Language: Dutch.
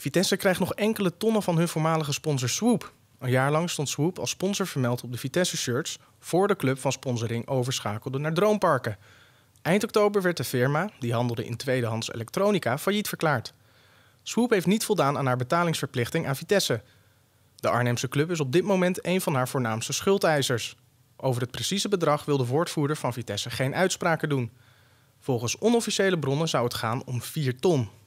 Vitesse krijgt nog enkele tonnen van hun voormalige sponsor Swoop. Een jaar lang stond Swoop als sponsor vermeld op de Vitesse-shirts... voor de club van sponsoring overschakelde naar Droomparken. Eind oktober werd de firma, die handelde in tweedehands elektronica, failliet verklaard. Swoop heeft niet voldaan aan haar betalingsverplichting aan Vitesse. De Arnhemse club is op dit moment een van haar voornaamste schuldeisers. Over het precieze bedrag wil de woordvoerder van Vitesse geen uitspraken doen. Volgens onofficiële bronnen zou het gaan om 4 ton.